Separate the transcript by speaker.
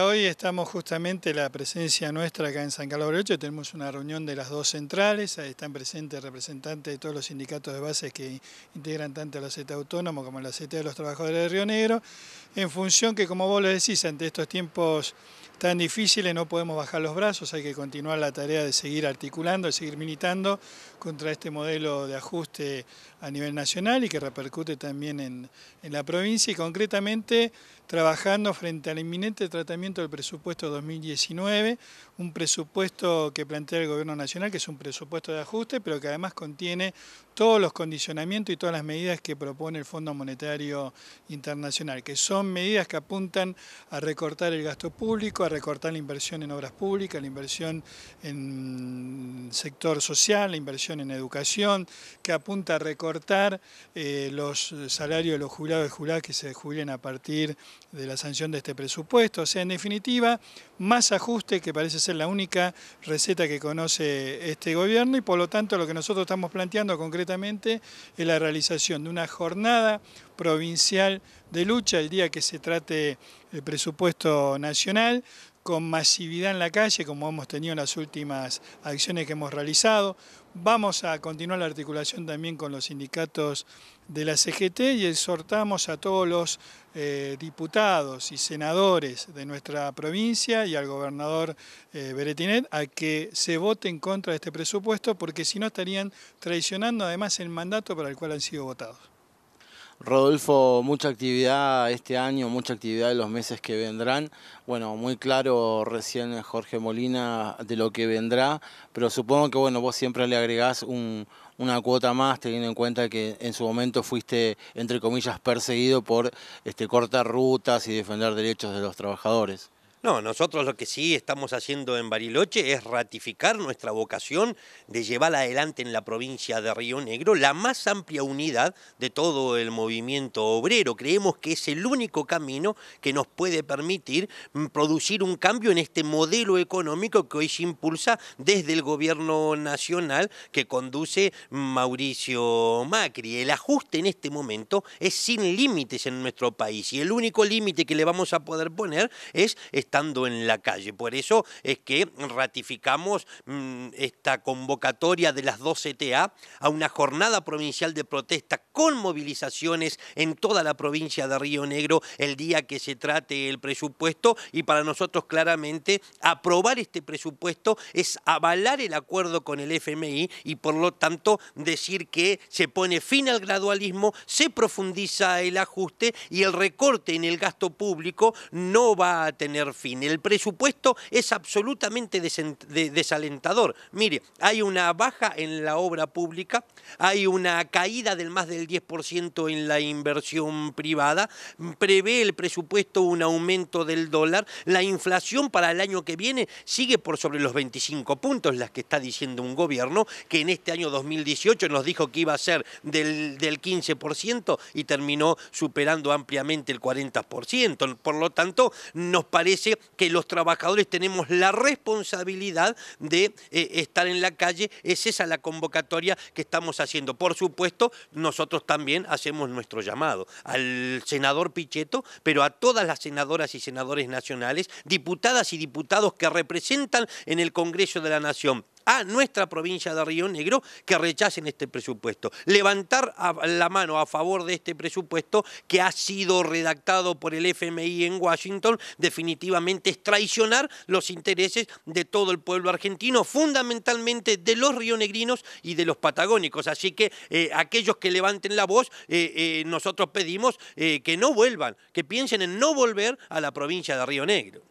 Speaker 1: go hoy estamos justamente la presencia nuestra acá en San Carlos Ocho. tenemos una reunión de las dos centrales, ahí están presentes representantes de todos los sindicatos de bases que integran tanto la Autónomo como la de los Trabajadores de Río Negro, en función que, como vos lo decís, ante estos tiempos tan difíciles no podemos bajar los brazos, hay que continuar la tarea de seguir articulando, de seguir militando contra este modelo de ajuste a nivel nacional y que repercute también en, en la provincia y concretamente trabajando frente al inminente tratamiento el presupuesto 2019, un presupuesto que plantea el Gobierno Nacional, que es un presupuesto de ajuste, pero que además contiene todos los condicionamientos y todas las medidas que propone el Fondo Monetario Internacional, que son medidas que apuntan a recortar el gasto público, a recortar la inversión en obras públicas, la inversión en sector social, la inversión en educación, que apunta a recortar eh, los salarios de los jubilados y que se jubilen a partir de la sanción de este presupuesto. O sea, en definitiva, más ajuste que parece ser la única receta que conoce este gobierno y por lo tanto lo que nosotros estamos planteando concretamente es la realización de una jornada provincial de lucha el día que se trate el presupuesto nacional, con masividad en la calle, como hemos tenido en las últimas acciones que hemos realizado. Vamos a continuar la articulación también con los sindicatos de la CGT y exhortamos a todos los eh, diputados y senadores de nuestra provincia y al gobernador eh, Beretinet a que se vote en contra de este presupuesto porque si no estarían traicionando además el mandato para el cual han sido votados.
Speaker 2: Rodolfo, mucha actividad este año, mucha actividad en los meses que vendrán. Bueno, muy claro recién eh, Jorge Molina de lo que vendrá, pero supongo que bueno, vos siempre le agregás una cuota más, teniendo en cuenta que en su momento fuiste, entre comillas, perseguido por este, cortar rutas y defender derechos de los trabajadores.
Speaker 3: No, nosotros lo que sí estamos haciendo en Bariloche es ratificar nuestra vocación de llevar adelante en la provincia de Río Negro la más amplia unidad de todo el movimiento obrero. Creemos que es el único camino que nos puede permitir mm, producir un cambio en este modelo económico que hoy se impulsa desde el gobierno nacional que conduce Mauricio Macri. El ajuste en este momento es sin límites en nuestro país y el único límite que le vamos a poder poner es estando en la calle. Por eso es que ratificamos mm, esta convocatoria de las 12 e TA a una jornada provincial de protesta con movilizaciones en toda la provincia de Río Negro el día que se trate el presupuesto y para nosotros claramente aprobar este presupuesto es avalar el acuerdo con el FMI y por lo tanto decir que se pone fin al gradualismo, se profundiza el ajuste y el recorte en el gasto público no va a tener fin, el presupuesto es absolutamente desalentador. Mire, hay una baja en la obra pública, hay una caída del más del 10% en la inversión privada, prevé el presupuesto un aumento del dólar, la inflación para el año que viene sigue por sobre los 25 puntos, las que está diciendo un gobierno que en este año 2018 nos dijo que iba a ser del, del 15% y terminó superando ampliamente el 40%. Por lo tanto, nos parece que los trabajadores tenemos la responsabilidad de eh, estar en la calle. Es esa la convocatoria que estamos haciendo. Por supuesto, nosotros también hacemos nuestro llamado al senador Pichetto, pero a todas las senadoras y senadores nacionales, diputadas y diputados que representan en el Congreso de la Nación a nuestra provincia de Río Negro que rechacen este presupuesto. Levantar la mano a favor de este presupuesto que ha sido redactado por el FMI en Washington definitivamente es traicionar los intereses de todo el pueblo argentino, fundamentalmente de los rionegrinos y de los patagónicos. Así que eh, aquellos que levanten la voz, eh, eh, nosotros pedimos que no vuelvan, que piensen en no volver a la provincia de Río Negro.